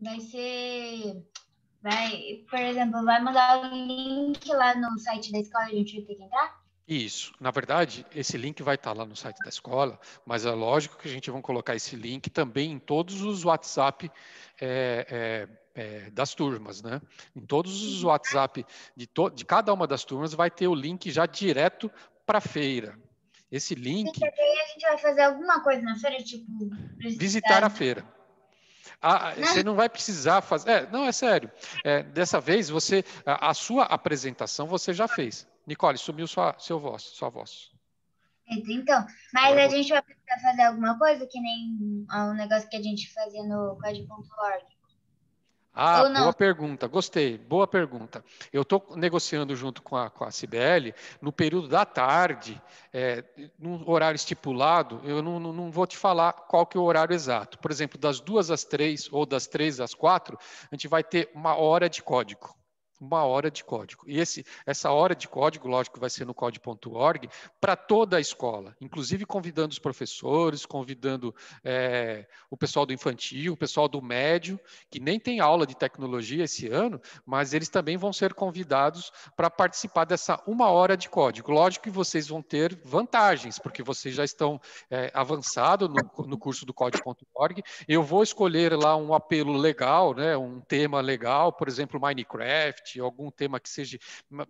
vai ser. Vai, por exemplo, vai mandar o link lá no site da escola e a gente vai ter que entrar? Isso. Na verdade, esse link vai estar tá lá no site da escola, mas é lógico que a gente vai colocar esse link também em todos os WhatsApp é, é, é, das turmas, né? Em todos os uhum. WhatsApp de, to de cada uma das turmas vai ter o link já direto para a feira. Esse link. Sim, a gente vai fazer alguma coisa na feira, tipo. Visitar, visitar a né? feira. Ah, ah, né? você não vai precisar fazer. É, não, é sério. É, dessa vez, você, a, a, sua apresentação você já fez. Nicole, sumiu sua, seu voz, sua voz. Então, mas Agora a gente vai precisar fazer alguma coisa, que nem um negócio que a gente fazia no código.org. Ah, boa pergunta, gostei, boa pergunta. Eu estou negociando junto com a, com a Cibele, no período da tarde, é, num horário estipulado, eu não, não, não, vou te falar qual que é o horário exato. Por exemplo, das duas às três ou das três às quatro, a gente vai ter uma hora de código uma hora de código. E esse, essa hora de código, lógico, vai ser no code.org para toda a escola, inclusive convidando os professores, convidando é, o pessoal do infantil, o pessoal do médio, que nem tem aula de tecnologia esse ano, mas eles também vão ser convidados para participar dessa uma hora de código. Lógico que vocês vão ter vantagens, porque vocês já estão é, eh, avançados no, no curso do code.org. Eu vou escolher lá um apelo legal, né, um tema legal, por exemplo, Minecraft, manchete, algum tema que seja,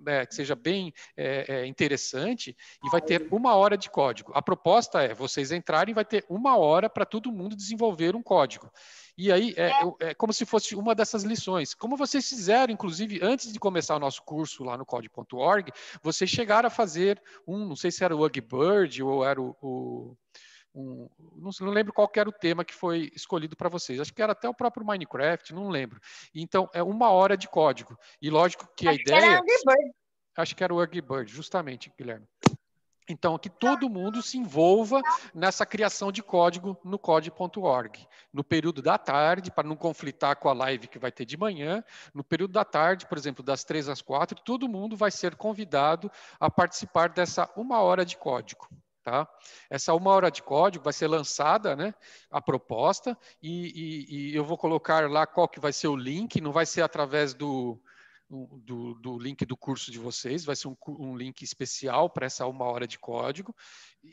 é, que seja bem é, é, interessante e vai ter uma hora de código. A proposta é vocês entrarem, e vai ter uma hora para todo mundo desenvolver um código. E aí é, é. é, como se fosse uma dessas lições. Como vocês fizeram, inclusive, antes de começar o nosso curso lá no code.org, vocês chegaram a fazer um, não sei se era o Ugbird ou era o, o um não, não, lembro qual era o tema que foi escolhido para vocês. Acho que era até o próprio Minecraft, não lembro. Então, é uma hora de código. E lógico que acho a ideia. Que era Bird. Acho que era o Angry Bird, justamente, Guilherme. Então, que todo mundo se envolva nessa criação de código no code.org. No período da tarde, para não conflitar com a live que vai ter de manhã, no período da tarde, por exemplo, das três às quatro, todo mundo vai ser convidado a participar dessa uma hora de código. Tá? Essa uma hora de código vai ser lançada, né, a proposta, e, e, e, eu vou colocar lá qual que vai ser o link, não vai ser através do, do, do link do curso de vocês, vai ser um, um link especial para essa uma hora de código,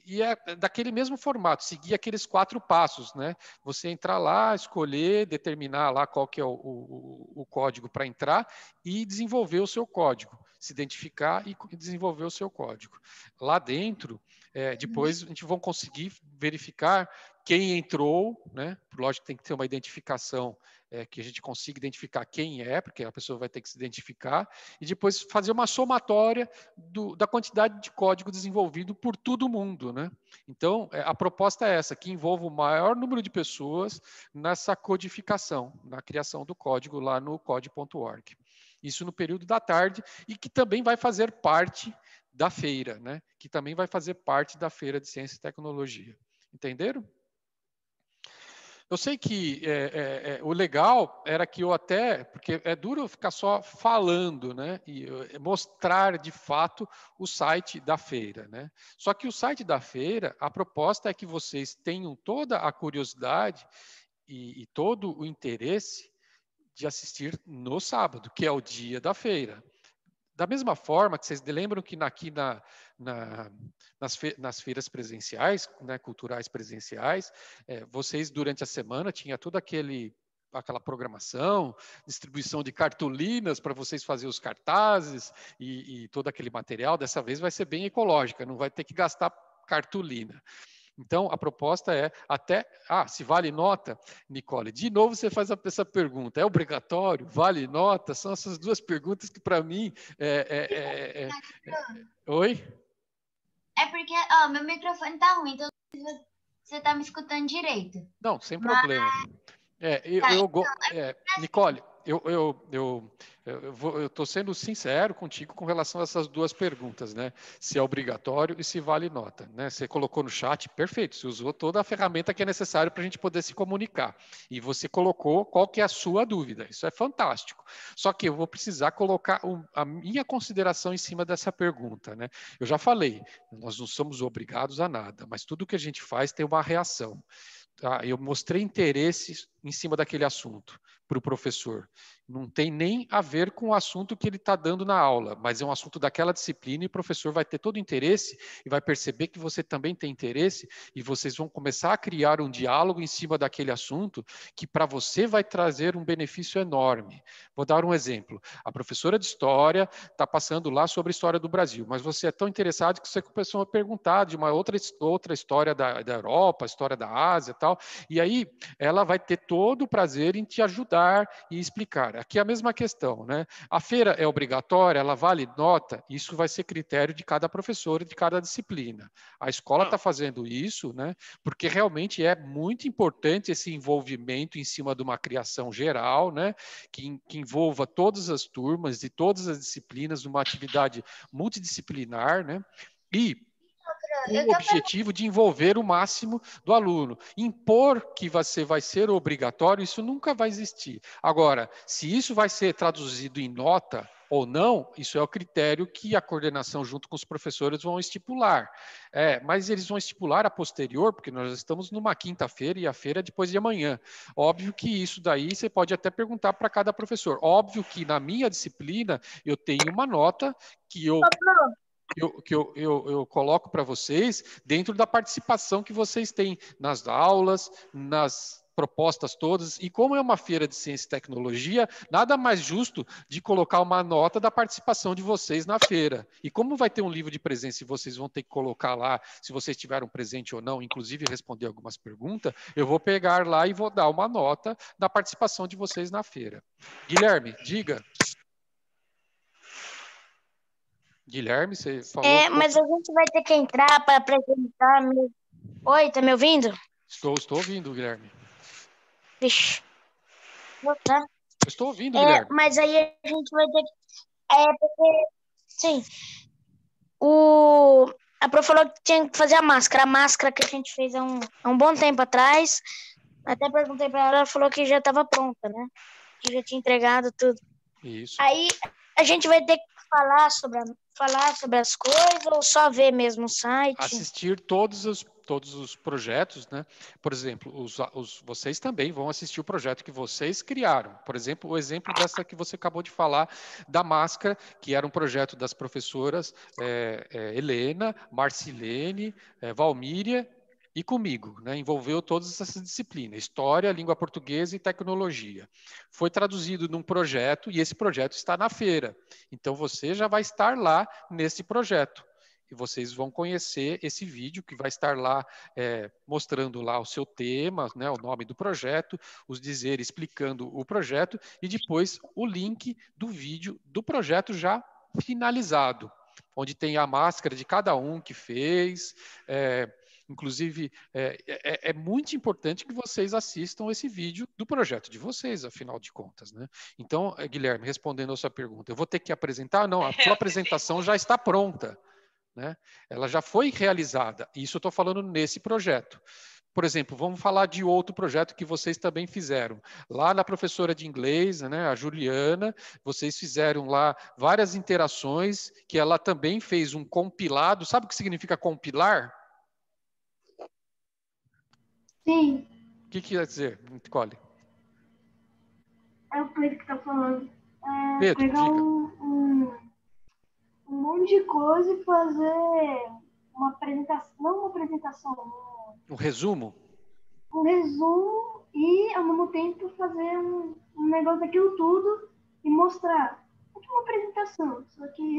e é daquele mesmo formato, seguir aqueles quatro passos, né? Você entrar lá, escolher, determinar lá qual que é o, o, o código para entrar e desenvolver o seu código, se identificar e desenvolver o seu código. Lá dentro, é, uhum. depois a gente vão conseguir verificar quem entrou, né? Lógico que tem que ter uma identificação é, que a gente consiga identificar quem é, porque a pessoa vai ter que se identificar, e depois fazer uma somatória do, da quantidade de código desenvolvido por todo mundo. Né? Então, é, a proposta é essa, que envolva o maior número de pessoas nessa codificação, na criação do código lá no code.org. Isso no período da tarde, e que também vai fazer parte da feira, né? que também vai fazer parte da feira de ciência e tecnologia. Entenderam? Eu sei que é, é, é, o legal era que eu até, porque é duro ficar só falando, né? E é, mostrar de fato o site da feira, né? Só que o site da feira, a proposta é que vocês tenham toda a curiosidade e, e todo o interesse de assistir no sábado, que é o dia da feira. Da mesma forma que vocês lembram que aqui na, na, nas, fe, nas, feiras presenciais, né, culturais presenciais, é, vocês durante a semana tinha toda aquele aquela programação, distribuição de cartolinas para vocês fazer os cartazes e, e todo aquele material. Dessa vez vai ser bem ecológica, não vai ter que gastar cartolina. Então, a proposta é até. Ah, se vale nota, Nicole, de novo você faz essa pergunta. É obrigatório? Vale nota? São essas duas perguntas que, para mim. É é, é, é, é, Oi? É porque ó, meu microfone está ruim, então você está me escutando direito. Não, sem problema. É, eu, tá, eu, então, é, é Nicole, eu eu eu estou sendo sincero contigo com relação a essas duas perguntas, né? Se é obrigatório e se vale nota, né? Você colocou no chat, perfeito. Você usou toda a ferramenta que é necessária para a gente poder se comunicar e você colocou qual que é a sua dúvida. Isso é fantástico. Só que eu vou precisar colocar um, a minha consideração em cima dessa pergunta, né? Eu já falei, nós não somos obrigados a nada, mas tudo que a gente faz tem uma reação. Tá? Eu mostrei interesse em cima daquele assunto para o professor não tem nem a ver com o assunto que ele está dando na aula, mas é um assunto daquela disciplina e o professor vai ter todo o interesse e vai perceber que você também tem interesse e vocês vão começar a criar um diálogo em cima daquele assunto que para você vai trazer um benefício enorme. Vou dar um exemplo. A professora de história está passando lá sobre a história do Brasil, mas você é tão interessado que você começou a perguntar de uma outra, outra história da, da Europa, história da Ásia e tal, e aí ela vai ter todo o prazer em te ajudar e explicar. Aqui é a mesma questão, né? A feira é obrigatória, ela vale nota, isso vai ser critério de cada professor e de cada disciplina. A escola está ah. fazendo isso, né? Porque realmente é muito importante esse envolvimento em cima de uma criação geral, né? Que, que envolva todas as turmas de todas as disciplinas, uma atividade multidisciplinar, né? E com o objetivo de envolver o máximo do aluno. Impor que você vai ser obrigatório, isso nunca vai existir. Agora, se isso vai ser traduzido em nota, ou não, isso é o critério que a coordenação, junto com os professores, vão estipular. É, mas eles vão estipular a posterior, porque nós estamos numa quinta-feira e a feira é depois de amanhã. Óbvio que isso daí você pode até perguntar para cada professor. Óbvio que na minha disciplina eu tenho uma nota que eu que eu, que eu, eu, eu coloco para vocês dentro da participação que vocês têm nas aulas, nas propostas todas, e como é uma feira de ciência e tecnologia, nada mais justo de colocar uma nota da participação de vocês na feira. E como vai ter um livro de presença e vocês vão ter que colocar lá se vocês tiveram presente ou não, inclusive responder algumas perguntas, eu vou pegar lá e vou dar uma nota da participação de vocês na feira. Guilherme, diga. Guilherme, você falou. É, mas a gente vai ter que entrar para apresentar. Oi, tá me ouvindo? Estou, estou ouvindo, Guilherme. Vixe. Tá. Estou ouvindo, é, Guilherme. Mas aí a gente vai ter que. É, porque. Sim. O... A prof falou que tinha que fazer a máscara. A máscara que a gente fez há um, há um bom tempo atrás. Até perguntei para ela, ela falou que já estava pronta, né? Que já tinha entregado tudo. Isso. Aí a gente vai ter que falar sobre a, falar sobre as coisas ou só ver mesmo o site? Assistir todos os, todos os projetos, né? Por exemplo, os, os, vocês também vão assistir o projeto que vocês criaram. Por exemplo, o exemplo dessa que você acabou de falar, da máscara, que era um projeto das professoras é, é, Helena, Marcilene, é, Valmíria e comigo, né? envolveu todas essas disciplinas, história, língua portuguesa e tecnologia. Foi traduzido num projeto e esse projeto está na feira. Então você já vai estar lá nesse projeto. E vocês vão conhecer esse vídeo que vai estar lá é, mostrando lá o seu tema, né, o nome do projeto, os dizeres explicando o projeto e depois o link do vídeo do projeto já finalizado, onde tem a máscara de cada um que fez, é, Inclusive, é, é, é, muito importante que vocês assistam esse vídeo do projeto de vocês, afinal de contas. Né? Então, é, Guilherme, respondendo a sua pergunta, eu vou ter que apresentar? Não, a sua apresentação já está pronta. Né? Ela já foi realizada. Isso eu estou falando nesse projeto. Por exemplo, vamos falar de outro projeto que vocês também fizeram. Lá na professora de inglês, né, a Juliana, vocês fizeram lá várias interações que ela também fez um compilado. Sabe o que significa compilar? Sim. O que, que quer dizer, Nicole? É o Pedro que está falando. É, Pedro, pegar um, um, um, monte de coisa e fazer uma apresentação, não uma apresentação. Um, resumo? Um resumo e, ao mesmo tempo, fazer um, um negócio daquilo tudo e mostrar uma apresentação, só que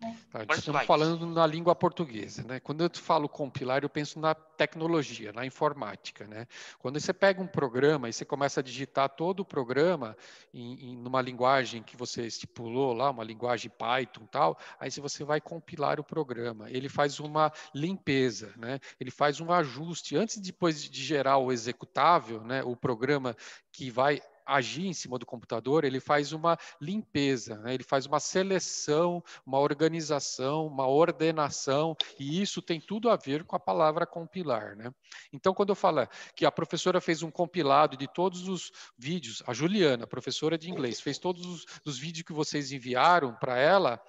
Né? Tá, estamos falando na língua portuguesa, né? Quando eu falo compilar, eu penso na tecnologia, na informática, né? Quando você pega um programa e você começa a digitar todo o programa em, em numa linguagem que você estipulou lá, uma linguagem Python tal, aí você vai compilar o programa. Ele faz uma limpeza, né? Ele faz um ajuste antes e depois de gerar o executável, né? O programa que vai agir em cima do computador, ele faz uma limpeza, né? ele faz uma seleção, uma organização, uma ordenação, e isso tem tudo a ver com a palavra compilar. Né? Então, quando eu falo que a professora fez um compilado de todos os vídeos, a Juliana, professora de inglês, fez todos os, os vídeos que vocês enviaram para ela,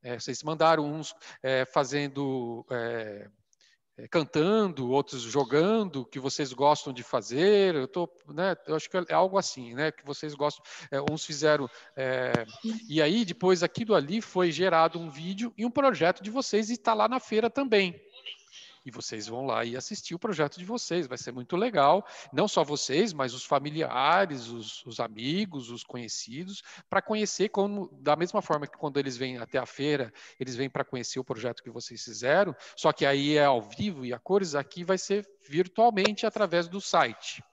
é, vocês mandaram uns é, fazendo. É, eh, cantando, outros jogando, que vocês gostam de fazer. Eu tô, né? Eu acho que é algo assim, né? Que vocês gostam. É, uns fizeram. É... e aí depois aquilo ali foi gerado um vídeo e um projeto de vocês e está lá na feira também e vocês vão lá e assistir o projeto de vocês. Vai ser muito legal, não só vocês, mas os familiares, os, os amigos, os conhecidos, para conhecer como, da mesma forma que quando eles vêm até a feira, eles vêm para conhecer o projeto que vocês fizeram, só que aí é ao vivo e a cores aqui vai ser virtualmente através do site.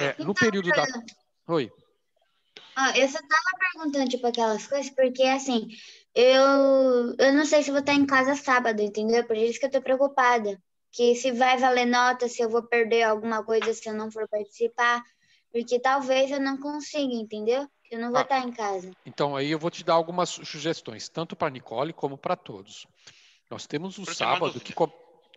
É, no período da. Oi. Ah, eu só estava perguntando, tipo, aquelas coisas, porque, assim, eu, eu não sei se vou estar em casa sábado, entendeu? Por isso que eu tô preocupada. Que se vai valer nota, se eu vou perder alguma coisa se eu não for participar. Porque talvez eu não consiga, entendeu? Eu não vou ah, estar em casa. Então, aí eu vou te dar algumas sugestões, tanto para Nicole como para todos. Nós temos o um sábado que.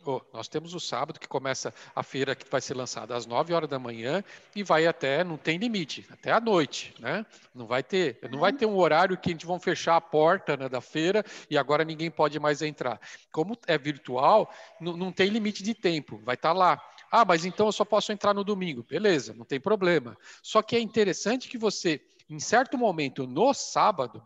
Oh, nós temos o sábado que começa a feira que vai ser lançada às 9 horas da manhã e vai até, não tem limite, até à noite, né? Não vai ter, não vai ter um horário que a gente vão fechar a porta né, da feira e agora ninguém pode mais entrar. Como é virtual, não, não tem limite de tempo, vai estar tá lá. Ah, mas então eu só posso entrar no domingo. Beleza, não tem problema. Só que é interessante que você, em certo momento no sábado,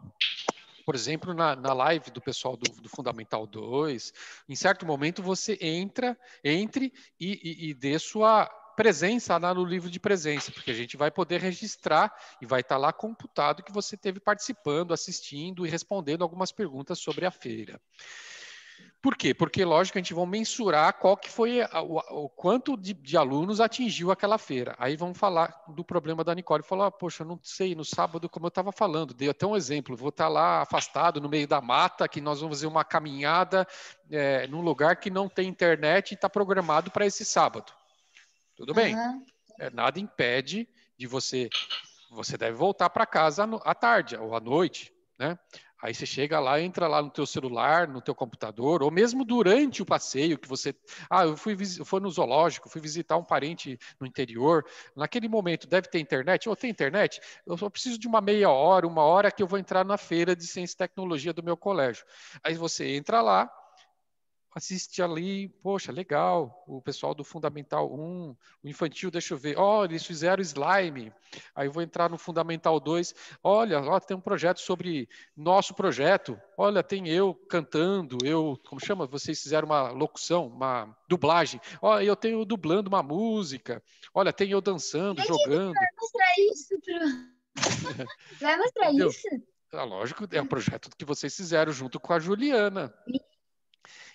por exemplo, na, na live do pessoal do, do, Fundamental 2, em certo momento você entra, entre e, e, e dê sua presença lá no livro de presença, porque a gente vai poder registrar e vai estar tá lá computado que você teve participando, assistindo e respondendo algumas perguntas sobre a feira. Por quê? Porque, lógico, a gente vai mensurar qual que foi o, o, quanto de, de, alunos atingiu aquela feira. Aí vamos falar do problema da Nicole. Falar, ah, poxa, não sei, no sábado, como eu estava falando, dei até um exemplo, vou estar tá lá afastado no meio da mata, que nós vamos fazer uma caminhada é, num lugar que não tem internet e está programado para esse sábado. Tudo bem. Uhum. É, nada impede de você. Você deve voltar para casa no, à tarde ou à noite, né? Aí você chega lá, entra lá no teu celular, no teu computador, ou mesmo durante o passeio que você, ah, eu fui, eu fui no zoológico, fui visitar um parente no interior. Naquele momento deve ter internet, ou tem internet? Eu só preciso de uma meia hora, uma hora que eu vou entrar na feira de ciência e tecnologia do meu colégio. Aí você entra lá, assiste ali, poxa, legal, o pessoal do Fundamental 1, o infantil, deixa eu ver, ó, oh, eles fizeram slime, aí eu vou entrar no Fundamental 2, olha, lá tem um projeto sobre nosso projeto, olha, tem eu cantando, eu, como chama, vocês fizeram uma locução, uma dublagem, ó, eu tenho dublando uma música, olha, tem eu dançando, jogando. Vai mostrar isso, pro... vai mostrar isso? É lógico, é um projeto que vocês fizeram junto com a Juliana.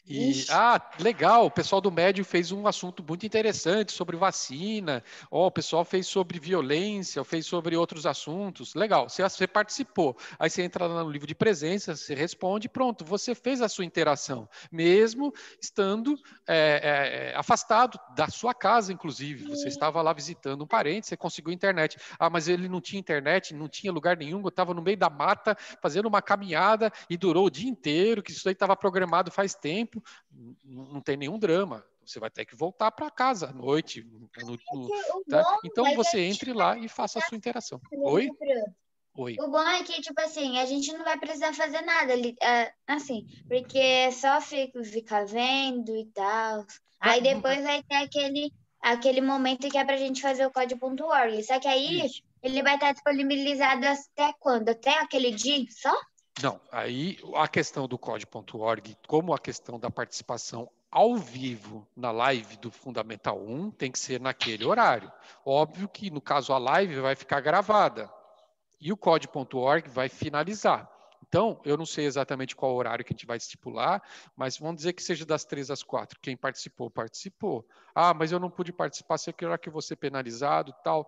E, ah, legal, o pessoal do Médio fez um assunto muito interessante sobre vacina, oh, o pessoal fez sobre violência, fez sobre outros assuntos, legal, você, você participou. Aí você entra lá no livro de presença, você responde, pronto, você fez a sua interação, mesmo estando é, é, é afastado da sua casa, inclusive. Você uhum. estava lá visitando um parente, você conseguiu internet. Ah, mas ele não tinha internet, não tinha lugar nenhum, eu estava no meio da mata fazendo uma caminhada e durou o dia inteiro, que isso aí estava programado faz tempo tempo, não tem nenhum drama. Você vai ter que voltar para casa à noite. No, no, é tá? Então você entre tipo lá e faça a sua assim, interação. Né, Oi? Oi. O bom é que, tipo assim, a gente não vai precisar fazer nada é, assim, porque é só fica, fica vendo e tal. Aí depois vai ter aquele, aquele momento que é pra gente fazer o código.org. Só que aí Isso. ele vai estar tá disponibilizado até quando? Até aquele dia só? Não, aí a questão do code.org, como a questão da participação ao vivo na live do Fundamental 1, tem que ser naquele horário. Óbvio que, no caso, a live vai ficar gravada e o code.org vai finalizar. Então, eu não sei exatamente qual horário que a gente vai estipular, mas vamos dizer que seja das três às quatro. Quem participou, participou. Ah, mas eu não pude participar, será que eu vou ser penalizado? Tal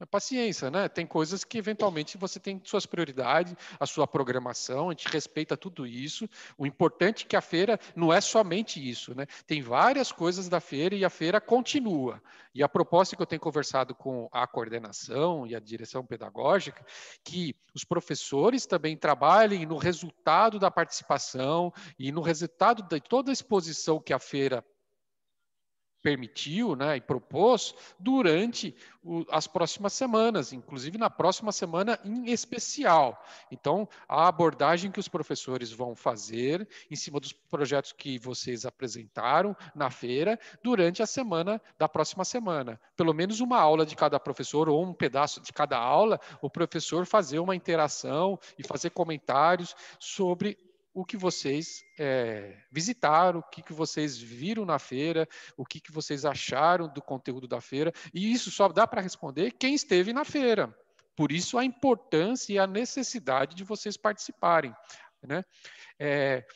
é paciência, né? Tem coisas que eventualmente você tem suas prioridades, a sua programação, a gente respeita tudo isso. O importante é que a feira não é somente isso, né? Tem várias coisas da feira e a feira continua. E a proposta que eu tenho conversado com a coordenação e a direção pedagógica, que os professores também trabalhem no resultado da participação e no resultado de toda a exposição que a feira permitiu né, e propôs durante o, as próximas semanas, inclusive na próxima semana em especial. Então, a abordagem que os professores vão fazer em cima dos projetos que vocês apresentaram na feira durante a semana da próxima semana. Pelo menos uma aula de cada professor ou um pedaço de cada aula, o professor fazer uma interação e fazer comentários sobre o que vocês é, visitaram, o que, que vocês viram na feira, o que, que vocês acharam do conteúdo da feira. E isso só dá para responder quem esteve na feira. Por isso a importância e a necessidade de vocês participarem. Né? É,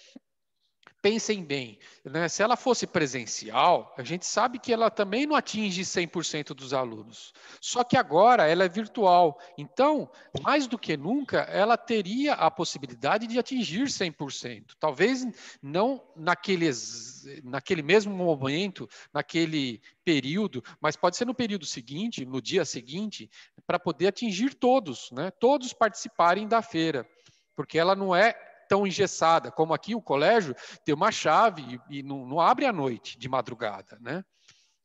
pensem bem, né? se ela fosse presencial, a gente sabe que ela também não atinge 100% dos alunos. Só que agora ela é virtual. Então, mais do que nunca, ela teria a possibilidade de atingir 100%. Talvez não naquele, naquele mesmo momento, naquele período, mas pode ser no período seguinte, no dia seguinte, para poder atingir todos, né? todos participarem da feira. Porque ela não é tão engessada, como aqui o colégio tem uma chave e, e não, não, abre à noite, de madrugada, né?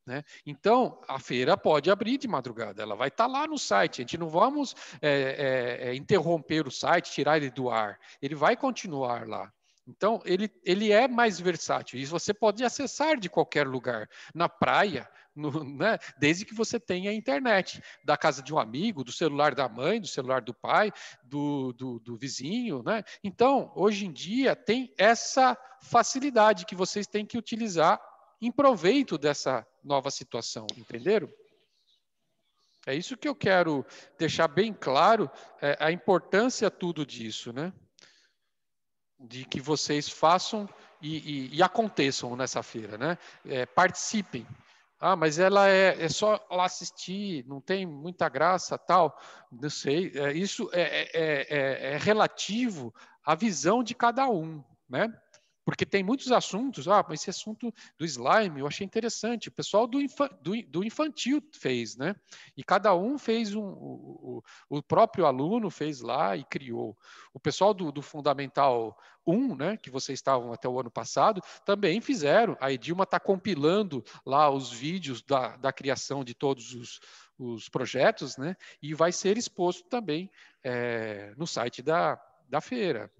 Né? Então, a feira pode abrir de madrugada, ela vai estar tá lá no site. A gente não vamos é, é, é, interromper o site, tirar ele do ar, ele vai continuar lá. Então, ele, ele é mais versátil. Isso você pode acessar de qualquer lugar, na praia, no, né? desde que você tenha internet, da casa de um amigo, do celular da mãe, do celular do pai, do, do, do vizinho. Né? Então, hoje em dia, tem essa facilidade que vocês têm que utilizar em proveito dessa nova situação, entenderam? É isso que eu quero deixar bem claro, é, a importância tudo disso, né? de que vocês façam e, e, e aconteçam nessa feira, né? É, participem. Ah, mas ela é, é só lá assistir, não tem muita graça, tal. Não sei. É, isso é, é, é, é relativo à visão de cada um, né? Porque tem muitos assuntos, ah, mas esse assunto do slime eu achei interessante, o pessoal do, infa, do, do infantil fez, né? E cada um fez um, o, o, próprio aluno fez lá e criou. O pessoal do, do Fundamental 1, né, que vocês estavam até o ano passado, também fizeram. A Edilma está compilando lá os vídeos da, da criação de todos os, os projetos, né? E vai ser exposto também é, no site da, da feira.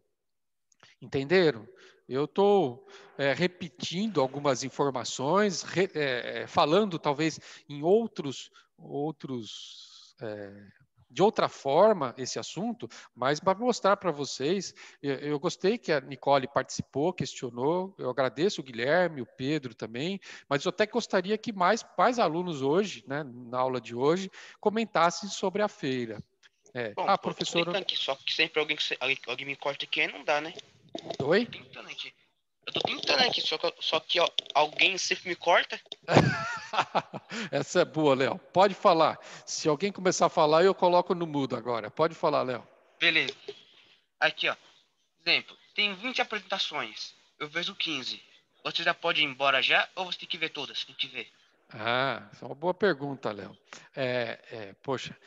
Entenderam? Eu estou eh, é, repetindo algumas informações, re, é, falando talvez em outros, outros é, de outra forma esse assunto, mas para mostrar para vocês, eu, eu, gostei que a Nicole participou, questionou, eu agradeço o Guilherme, o Pedro também, mas eu até gostaria que mais, mais alunos hoje, né, na aula de hoje, comentassem sobre a feira. É. Bom, ah, professora... Aqui, só que sempre alguém, alguém me corta aqui, aí não dá, né? Oi? Tentando aqui. Eu tô tentando aqui, só que, só que ó, alguém sempre me corta. Essa é boa, Léo. Pode falar. Se alguém começar a falar, eu coloco no mudo agora. Pode falar, Léo. Beleza. Aqui, ó. Exemplo, tem 20 apresentações. Eu vejo 15. Você já pode ir embora já ou você tem que ver todas? Tem que ver. Ah, é uma boa pergunta, Léo. É, é, poxa,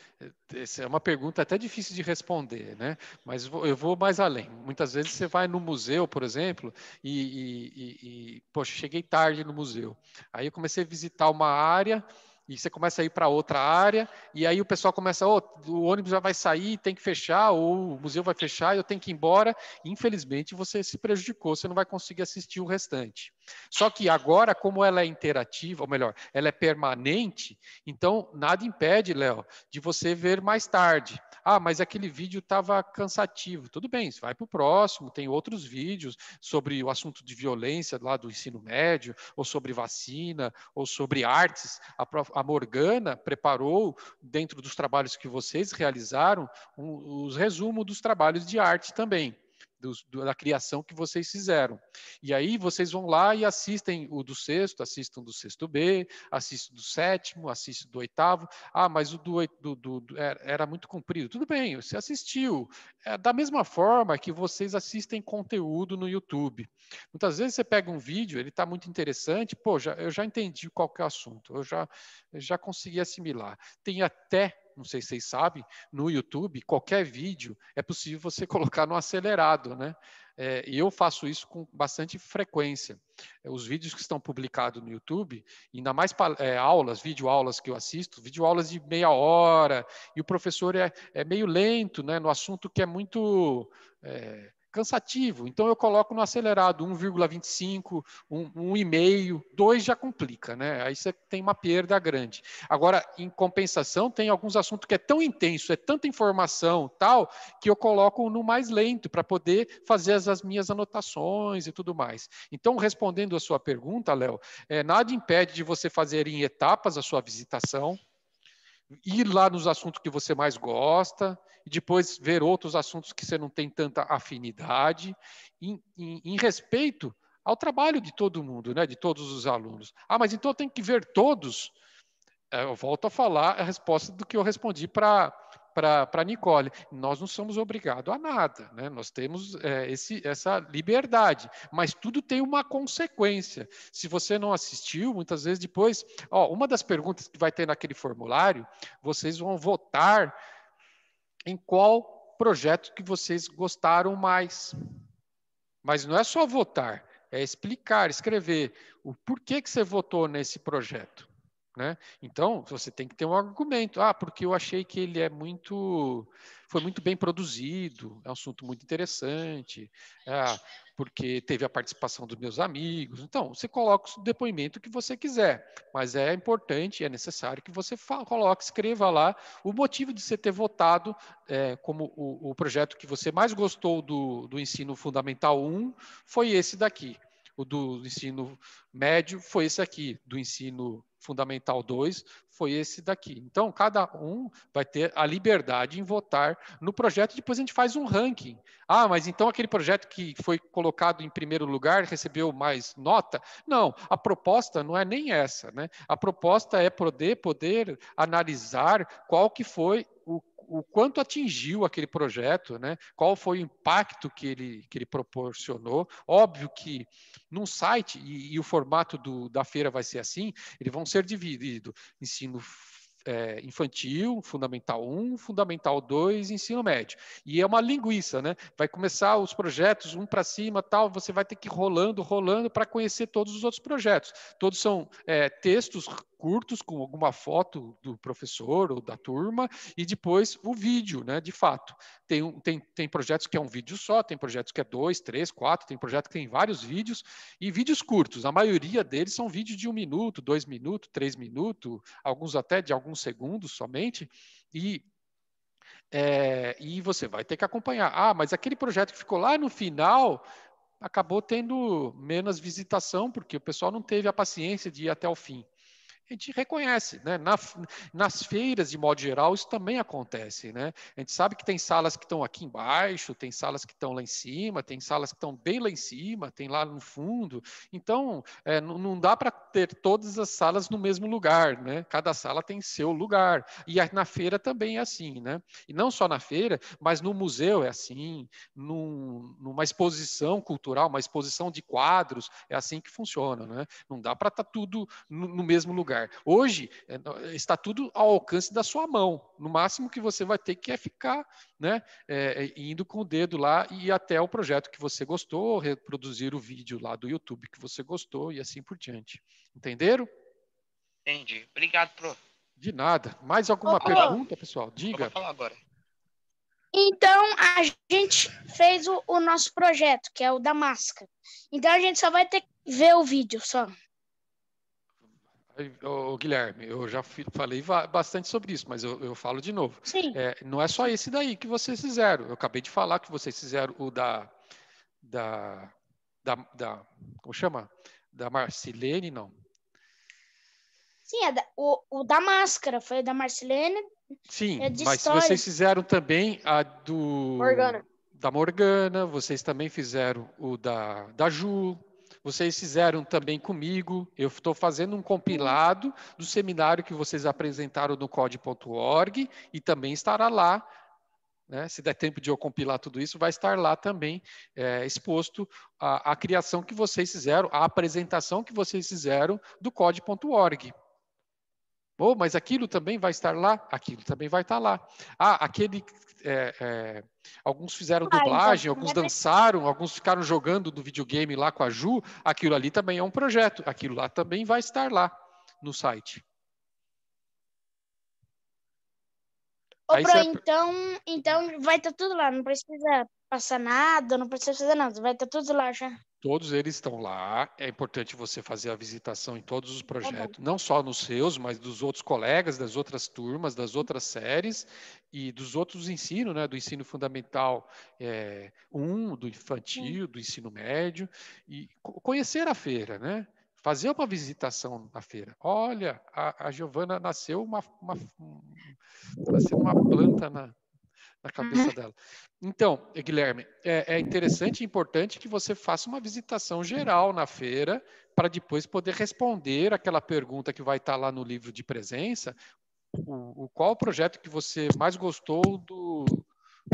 essa é uma pergunta até difícil de responder, né? Mas eu vou mais além. Muitas vezes você vai no museu, por exemplo, e, e, e poxa, cheguei tarde no museu. Aí eu comecei a visitar uma área e você começa a ir para outra área, e aí o pessoal começa, oh, o ônibus já vai sair, tem que fechar, ou o museu vai fechar, eu tenho que ir embora. Infelizmente, você se prejudicou, você não vai conseguir assistir o restante. Só que agora, como ela é interativa, ou melhor, ela é permanente, então nada impede, Léo, de você ver mais tarde. Ah, mas aquele vídeo estava cansativo. Tudo bem, vai para o próximo, tem outros vídeos sobre o assunto de violência lá do ensino médio, ou sobre vacina, ou sobre artes. A, a Morgana preparou, dentro dos trabalhos que vocês realizaram, um, os resumos dos trabalhos de arte também da criação que vocês fizeram. E aí vocês vão lá e assistem o do sexto, assistam do sexto B, assistem do sétimo, assistem do oitavo. Ah, mas o do, do, do, do é, era muito comprido. Tudo bem, você assistiu. É da mesma forma que vocês assistem conteúdo no YouTube. Muitas vezes você pega um vídeo, ele está muito interessante, pô, já, eu já entendi qual que é o assunto, eu já, eu já consegui assimilar. Tem até não sei se vocês sabem, no YouTube, qualquer vídeo é possível você colocar no acelerado, né? É, e eu faço isso com bastante frequência. É, os vídeos que estão publicados no YouTube, ainda mais é, aulas, videoaulas que eu assisto, videoaulas de meia hora, e o professor é, é meio lento né, no assunto que é muito. É, cansativo. Então eu coloco no acelerado 1,25, 1,5, 2 já complica, né? Aí você tem uma perda grande. Agora, em compensação, tem alguns assuntos que é tão intenso, é tanta informação, tal, que eu coloco no mais lento para poder fazer as, as, minhas anotações e tudo mais. Então, respondendo a sua pergunta, Léo, é, nada impede de você fazer em etapas a sua visitação ir lá nos assuntos que você mais gosta, e depois ver outros assuntos que você não tem tanta afinidade, em, em, em respeito ao trabalho de todo mundo, né, de todos os alunos. Ah, mas então eu tenho que ver todos? É, eu volto a falar a resposta do que eu respondi para para Nicole. Nós não somos obrigados a nada, né? nós temos é, esse, essa liberdade, mas tudo tem uma consequência. Se você não assistiu, muitas vezes depois, ó, uma das perguntas que vai ter naquele formulário, vocês vão votar em qual projeto que vocês gostaram mais. Mas não é só votar, é explicar, escrever o porquê que você votou nesse projeto. Né? Então, você tem que ter um argumento. Ah, porque eu achei que ele é muito. foi muito bem produzido, é um assunto muito interessante, ah, porque teve a participação dos meus amigos. Então, você coloca o depoimento que você quiser, mas é importante, é necessário que você coloque, escreva lá o motivo de você ter votado é, como o, o, projeto que você mais gostou do, do ensino fundamental 1 foi esse daqui. O do ensino médio foi esse aqui, do ensino Fundamental 2 foi esse daqui. Então, cada um vai ter a liberdade em votar no projeto, depois a gente faz um ranking. Ah, mas então aquele projeto que foi colocado em primeiro lugar recebeu mais nota? Não, a proposta não é nem essa, né? A proposta é poder, poder analisar qual que foi o o quanto atingiu aquele projeto, né? qual foi o impacto que ele, que ele proporcionou. Óbvio que num site, e, e o formato do, da feira vai ser assim, eles vão ser divididos ensino é, infantil, fundamental 1, fundamental 2, ensino médio. E é uma linguiça, né? Vai começar os projetos um para cima, tal, você vai ter que ir rolando, rolando para conhecer todos os outros projetos. Todos são é, textos curtos com alguma foto do professor ou da turma e depois o vídeo, né? De fato, tem, um, tem, tem projetos que é um vídeo só, tem projetos que é dois, três, quatro, tem projeto que tem vários vídeos e vídeos curtos. A maioria deles são vídeos de um minuto, dois minutos, três minutos, alguns até de alguns segundos somente e é, e você vai ter que acompanhar. Ah, mas aquele projeto que ficou lá no final acabou tendo menos visitação, porque o pessoal não teve a paciência de ir até o fim a gente reconhece, né? Na, nas feiras, de modo geral, isso também acontece, né? A gente sabe que tem salas que estão aqui embaixo, tem salas que estão lá em cima, tem salas que estão bem lá em cima, tem lá no fundo. Então, é, não, não dá para ter todas as salas no mesmo lugar, né? Cada sala tem seu lugar. E a, na feira também é assim, né? E não só na feira, mas no museu é assim, num, numa exposição cultural, uma exposição de quadros, é assim que funciona, né? Não dá para estar tá tudo no, no mesmo lugar lugar. Hoje é, está tudo ao alcance da sua mão. No máximo que você vai ter que é ficar né, é, é indo com o dedo lá e até o projeto que você gostou, reproduzir o vídeo lá do YouTube que você gostou e assim por diante. Entenderam? Entendi. Obrigado, Pro. De nada. Mais alguma oh, pergunta, pessoal? Diga. Vou falar agora. Então, a gente fez o, o, nosso projeto, que é o da máscara. Então, a gente só vai ter que ver o vídeo só. Ô, Guilherme, eu já falei bastante sobre isso, mas eu, eu falo de novo. Sim. É, não é só esse daí que vocês fizeram. Eu acabei de falar que vocês fizeram o da. da, da, da como chama? Da Marcilene, não. Sim, é da, o, o da máscara foi da Marcilene. Sim, é mas história. vocês fizeram também a do. Morgana. Da Morgana, vocês também fizeram o da, da Ju, vocês fizeram também comigo. Eu estou fazendo um compilado do seminário que vocês apresentaram no code.org e também estará lá. Né? Se der tempo de eu compilar tudo isso, vai estar lá também é, exposto a, a criação que vocês fizeram, a apresentação que vocês fizeram do code.org. Oh, mas aquilo também vai estar lá? Aquilo também vai estar lá. Ah, aquele. É, é, alguns fizeram ah, então dublagem, alguns dançaram, alguns ficaram jogando do videogame lá com a Ju. Aquilo ali também é um projeto. Aquilo lá também vai estar lá no site. Ô, então, então vai estar tá tudo lá, não precisa passar nada, não precisa fazer nada, vai estar tá tudo lá já. Todos eles estão lá. É importante você fazer a visitação em todos os tá projetos, tá não só nos seus, mas dos outros colegas, das outras turmas, das outras séries e dos outros ensinos, né? Do ensino fundamental 1, eh, é, um, do infantil, do ensino médio e conhecer a feira, né? fazer uma visitação na feira. Olha, a, a Giovana nasceu uma, uma, nasceu uma planta na, na cabeça uhum. dela. Então, eh, Guilherme, é, é interessante e importante que você faça uma visitação geral na feira para depois poder responder aquela pergunta que vai estar lá no livro de presença. O, o qual o projeto que você mais gostou do,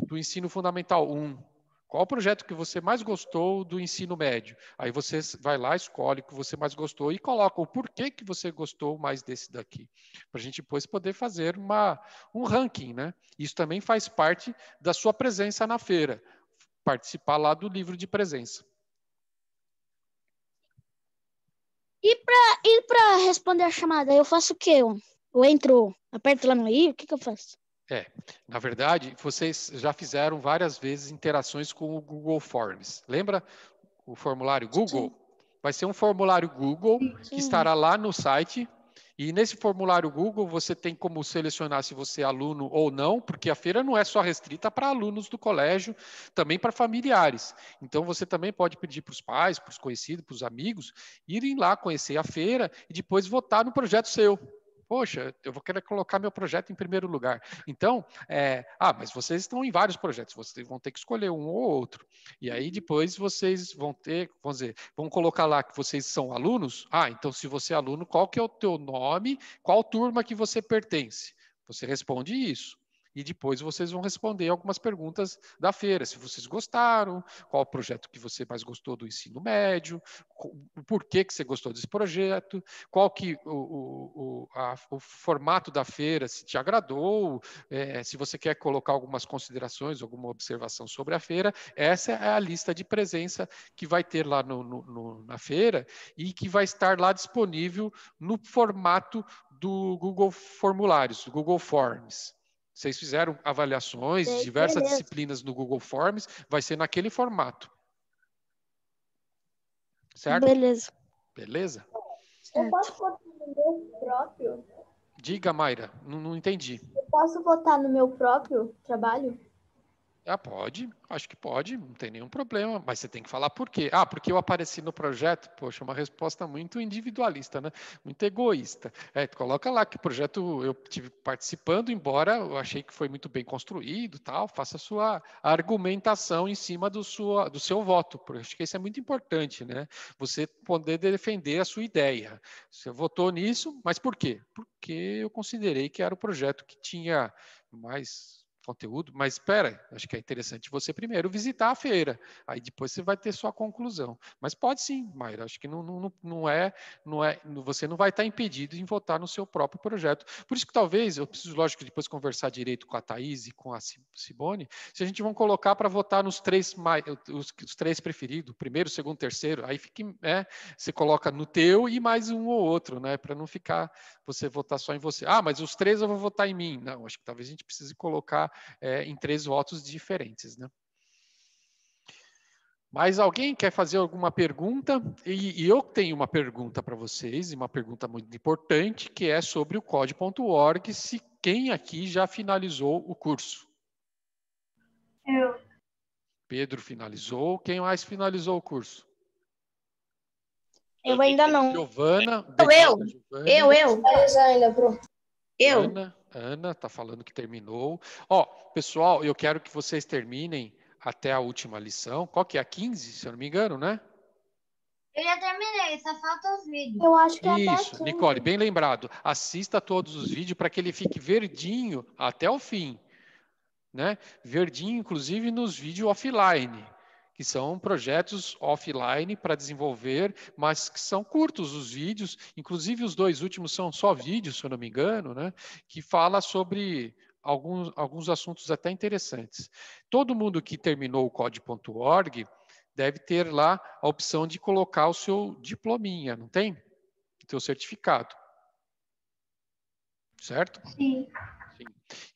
do ensino fundamental 1? Qual o projeto que você mais gostou do ensino médio? Aí você vai lá, escolhe o que você mais gostou e coloca o porquê que você gostou mais desse daqui. Para a gente depois poder fazer uma, um ranking, né? Isso também faz parte da sua presença na feira, participar lá do livro de presença. E para e responder a chamada, eu faço o quê? Eu, eu entro, aperto lá no i, o que, que eu faço? É, na verdade, vocês já fizeram várias vezes interações com o Google Forms. Lembra o formulário Google? Sim. Vai ser um formulário Google Sim. que estará lá no site. E nesse formulário Google você tem como selecionar se você é aluno ou não, porque a feira não é só restrita para alunos do colégio, também para familiares. Então você também pode pedir para os pais, para os conhecidos, para os amigos irem lá conhecer a feira e depois votar no projeto seu poxa, eu vou querer colocar meu projeto em primeiro lugar. Então, é, ah, mas vocês estão em vários projetos, vocês vão ter que escolher um ou outro. E aí uhum. depois vocês vão ter, vamos dizer, vão colocar lá que vocês são alunos. Ah, então se você é aluno, qual que é o teu nome, qual turma que você pertence? Você responde isso e depois vocês vão responder algumas perguntas da feira, se vocês gostaram, qual o projeto que você mais gostou do ensino médio, o porquê que você gostou desse projeto, qual que o, o, o, a, o formato da feira se te agradou, é, se você quer colocar algumas considerações, alguma observação sobre a feira, essa é a lista de presença que vai ter lá no, no, no, na feira e que vai estar lá disponível no formato do Google Formulários, do Google Forms. Vocês fizeram avaliações de diversas beleza. disciplinas no Google Forms, vai ser naquele formato. Certo? Beleza. Beleza? Eu posso votar no meu próprio? Diga, Mayra, não, não entendi. Eu posso votar no meu próprio trabalho? Ah, pode, acho que pode, não tem nenhum problema, mas você tem que falar por quê. Ah, porque eu apareci no projeto, poxa, uma resposta muito individualista, né? Muito egoísta. É, coloca lá que projeto eu tive participando, embora eu achei que foi muito bem construído, tal, faça a sua argumentação em cima do, sua, do seu voto, porque acho que isso é muito importante, né? Você poder defender a sua ideia. Você votou nisso, mas por quê? Porque eu considerei que era o projeto que tinha mais conteúdo, mas espera, acho que é interessante você primeiro visitar a feira, aí depois você vai ter sua conclusão. Mas pode sim, Mayra, acho que não, não, não é, não é, você não vai estar impedido em votar no seu próprio projeto. Por isso que talvez, eu preciso, lógico, depois conversar direito com a Thaís e com a Simone, se a gente vão colocar para votar nos três, os, os três preferidos, primeiro, segundo, terceiro, aí fica, né, você coloca no teu e mais um ou outro, né, para não ficar você votar só em você. Ah, mas os três eu vou votar em mim. Não, acho que talvez a gente precise colocar é, em três votos diferentes. Né? Mas alguém quer fazer alguma pergunta? E, e eu tenho uma pergunta para vocês, e uma pergunta muito importante, que é sobre o code.org, se quem aqui já finalizou o curso? Eu. Pedro finalizou. Quem mais finalizou o curso? Eu ainda não. Giovana. Eu, eu. Giovana. Eu, eu. Eu ainda, pronto. Eu? Ana, Ana tá falando que terminou. Ó, pessoal, eu quero que vocês terminem até a última lição. Qual que é? A 15, se eu não me engano, né? Eu já terminei, só falta os vídeos. Eu acho que é Isso, Nicole, bem lembrado. Assista todos os vídeos para que ele fique verdinho até o fim. Né? Verdinho, inclusive, nos vídeos offline que são projetos offline para desenvolver, mas que são curtos os vídeos, inclusive os dois últimos são só vídeos, se eu não me engano, né? que fala sobre alguns, alguns assuntos até interessantes. Todo mundo que terminou o code.org deve ter lá a opção de colocar o seu diplominha, não tem? O seu certificado. Certo? Sim.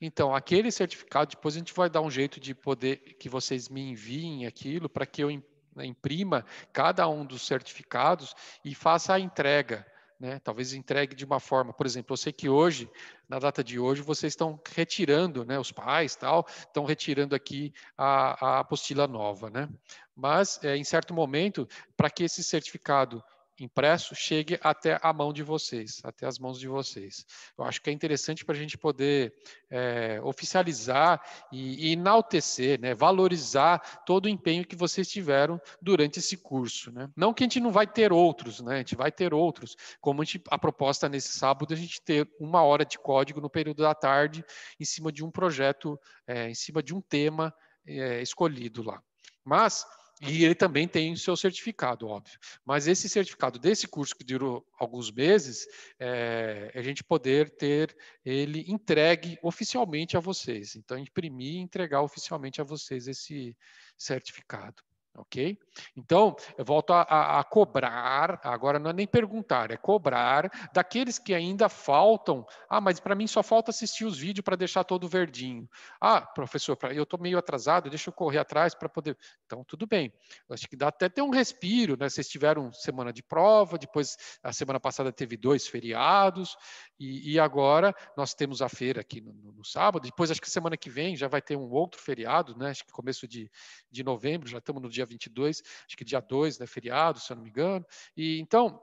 Então, aquele certificado, depois a gente vai dar um jeito de poder que vocês me enviem aquilo para que eu né, imprima cada um dos certificados e faça a entrega. Né? Talvez entregue de uma forma, por exemplo, eu sei que hoje, na data de hoje, vocês estão retirando, né? Os pais tal, estão retirando aqui a, a apostila nova, né? Mas é, em certo momento, para que esse certificado impresso chegue até a mão de vocês, até as mãos de vocês. Eu acho que é interessante para a gente poder é, oficializar e, e enaltecer, né, valorizar todo o empenho que vocês tiveram durante esse curso. Né? Não que a gente não vai ter outros, né? a gente vai ter outros, como a, gente, a proposta nesse sábado, é a gente ter uma hora de código no período da tarde em cima de um projeto, é, em cima de um tema é, escolhido lá. Mas e ele também tem o seu certificado, óbvio. Mas esse certificado desse curso, que durou alguns meses, é, a gente poder ter ele entregue oficialmente a vocês. Então, imprimir e entregar oficialmente a vocês esse certificado. Ok? Então, eu volto a, a, a, cobrar, agora não é nem perguntar, é cobrar daqueles que ainda faltam. Ah, mas para mim só falta assistir os vídeos para deixar todo verdinho. Ah, professor, eu estou meio atrasado, deixa eu correr atrás para poder. Então, tudo bem. Eu acho que dá até ter um respiro, né? Vocês tiveram semana de prova, depois, a semana passada teve dois feriados, e, e agora nós temos a feira aqui no, no, no, sábado, depois acho que semana que vem já vai ter um outro feriado, né? Acho que começo de, de novembro, já estamos no dia 22, acho que dia 2, né, feriado, se eu não me engano. E então,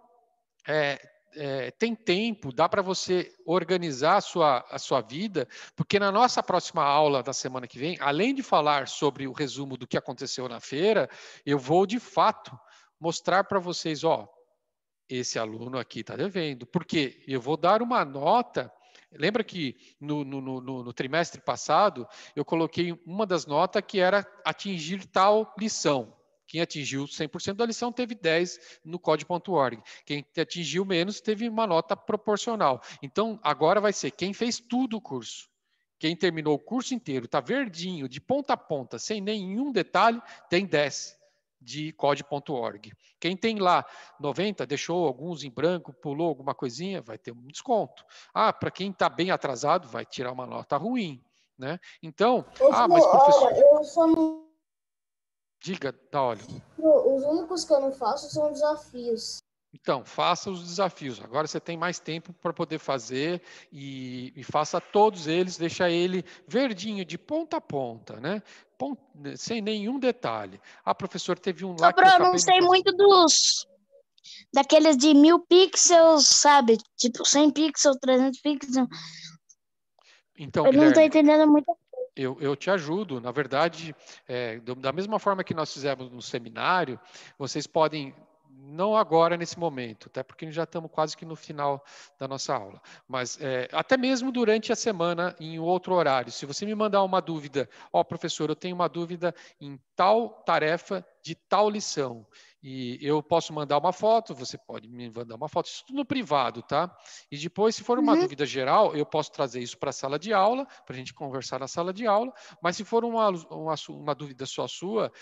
é, é, tem tempo, dá para você organizar a sua, a sua vida, porque na nossa próxima aula da semana que vem, além de falar sobre o resumo do que aconteceu na feira, eu vou de fato mostrar para vocês, ó, esse aluno aqui está devendo, porque eu vou dar uma nota Lembra que no, no, no, no, trimestre passado eu coloquei uma das notas que era atingir tal lição. Quem atingiu 100% da lição teve 10 no code.org. Quem atingiu menos teve uma nota proporcional. Então, agora vai ser quem fez tudo o curso. Quem terminou o curso inteiro, está verdinho, de ponta a ponta, sem nenhum detalhe, tem 10 de code.org. Quem tem lá 90, deixou alguns em branco, pulou alguma coisinha, vai ter um desconto. Ah, para quem está bem atrasado, vai tirar uma nota ruim. Né? Então, eu ah, mas professor... Olha, eu só não... Diga, tá olha. Os únicos que eu não faço são desafios. Então, faça os desafios. Agora você tem mais tempo para poder fazer e, e, faça todos eles, deixa ele verdinho de ponta a ponta, né? Pont... sem nenhum detalhe. Ah, professor, teve um lá. Sobrou, que eu não sei de... muito dos daqueles de mil pixels, sabe? Tipo 100 pixels, 300 pixels. Então, eu não estou entendendo muito. Eu, eu, te ajudo. Na verdade, é, da mesma forma que nós fizemos no seminário, vocês podem não agora nesse momento, até porque já estamos quase que no final da nossa aula, mas é, até mesmo durante a semana em outro horário. Se você me mandar uma dúvida, ó oh, professor, eu tenho uma dúvida em tal tarefa de tal lição e eu posso mandar uma foto, você pode me mandar uma foto, isso tudo no privado, tá? E depois, se for uma uhum. dúvida geral, eu posso trazer isso para a sala de aula, para a gente conversar na sala de aula, mas se for uma, uma, uma dúvida só sua,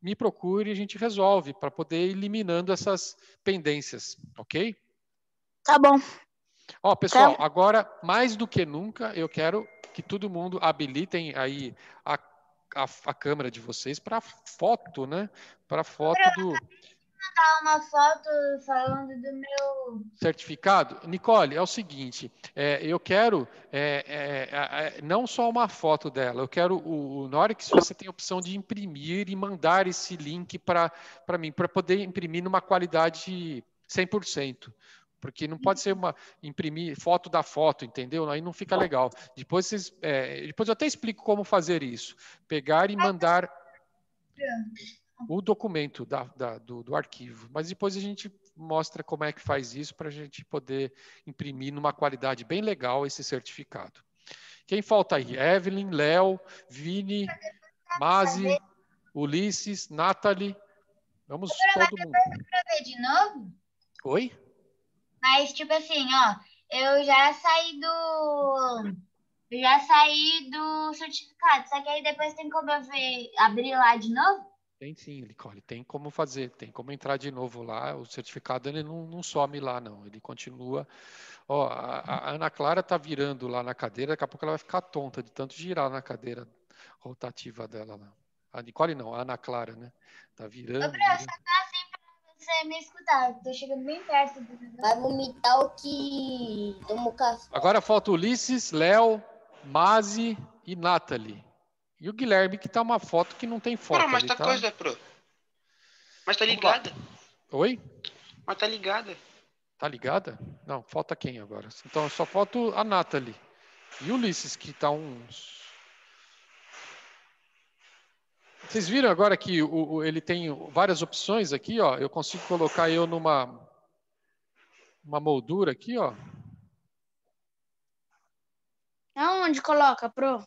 me procure e a gente resolve para poder ir eliminando essas pendências, ok? Tá bom. Ó, pessoal, tá. agora mais do que nunca eu quero que todo mundo habilitem aí a, a, a câmera de vocês para foto, né? Para foto do mandar uma foto falando do meu certificado? Nicole, é o seguinte: é, eu quero é, é, é, é não só uma foto dela, eu quero o, na hora que você tem a opção de imprimir e mandar esse link para mim, para poder imprimir numa qualidade 100% porque não pode ser uma imprimir foto da foto, entendeu? Aí não fica legal. Depois vocês, é, depois eu até explico como fazer isso. Pegar e mandar o documento da, da, do, do, arquivo, mas depois a gente mostra como é que faz isso para a gente poder imprimir numa qualidade bem legal esse certificado. Quem falta aí? Evelyn, Léo, Vini, Mazi, Ulisses, Nathalie. Vamos todo mundo. ver de novo? Oi? Mas tipo assim, ó, eu já saí do eu já saí do certificado, só que aí depois tem como eu ver, abrir lá de novo? Tem sim, ele, tem como fazer, tem como entrar de novo lá. O certificado ele não, não some lá, não. Ele continua. Ó, a, a Ana Clara tá virando lá na cadeira, daqui a pouco ela vai ficar tonta de tanto girar na cadeira rotativa dela lá. A Nicole é, não, a Ana Clara, né? Tá virando. Ô, Bruno, virando. só você me escutar, tô chegando bem perto Vai vomitar o que tomou café. Agora falta Ulisses, Léo, Mazi e Nathalie. E o Guilherme que tá uma foto que não tem foto. mas tá, tá, coisa, pro. Mas tá ligada. Oi? Mas tá ligada. Tá ligada? Não, falta quem agora? Então só falta a Nathalie. E o Ulisses, que tá uns. Vocês viram agora que o, o, ele tem várias opções aqui, ó. Eu consigo colocar eu numa uma moldura aqui, ó. Aonde coloca, pro?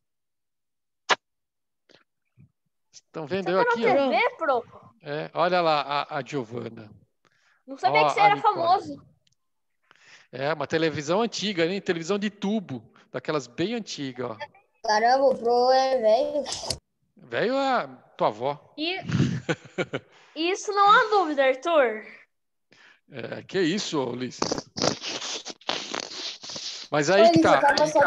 Estão vendo Você eu aqui? Ó. TV, pro? É, olha lá a, a Giovana. Não sabia ó, que você era Nicole. famoso. É, uma televisão antiga, né? Televisão de tubo, daquelas bem antigas, ó. Caramba, o Pro é velho. Velho é tua avó. E... isso não há dúvida, Arthur. É, que isso, Ulisses. Mas aí que tá. só o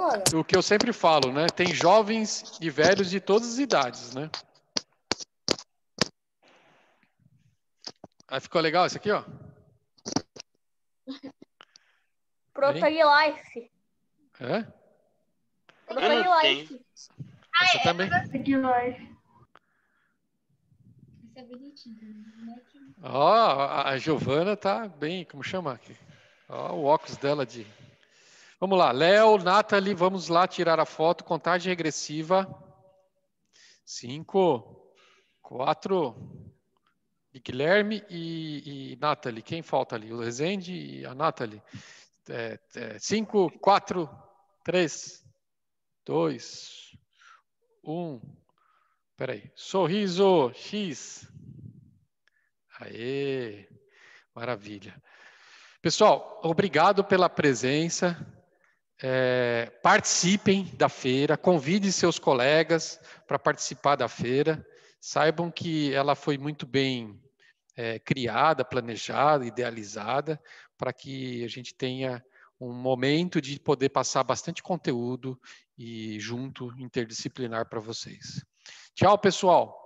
mano. O que eu sempre falo, né? Tem jovens e velhos de todas as idades, né? Aí ficou legal esse aqui, ó. Pro Life. É? Pro ah, Life. Ah, Essa é, também. É Ó, oh, a Giovana tá bem, como chama aqui? Olha o óculos dela de. Vamos lá, Léo, Nathalie, vamos lá tirar a foto. Contagem regressiva. Cinco, quatro. Guilherme e, e Nathalie. Quem falta ali? O Rezende e a Nathalie. É, é, cinco, quatro, três, dois, um. Peraí. Sorriso X. Aê, maravilha. Pessoal, obrigado pela presença. É, participem da feira, convide seus colegas para participar da feira. Saibam que ela foi muito bem é, criada, planejada, idealizada, para que a gente tenha um momento de poder passar bastante conteúdo e junto interdisciplinar para vocês. Tchau, pessoal.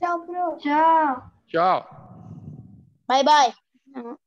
Tchau, Bruno. Tchau. Tchau. Bye, bye. うん